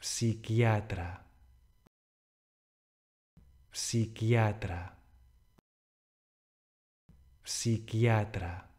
psichiatra psichiatra psichiatra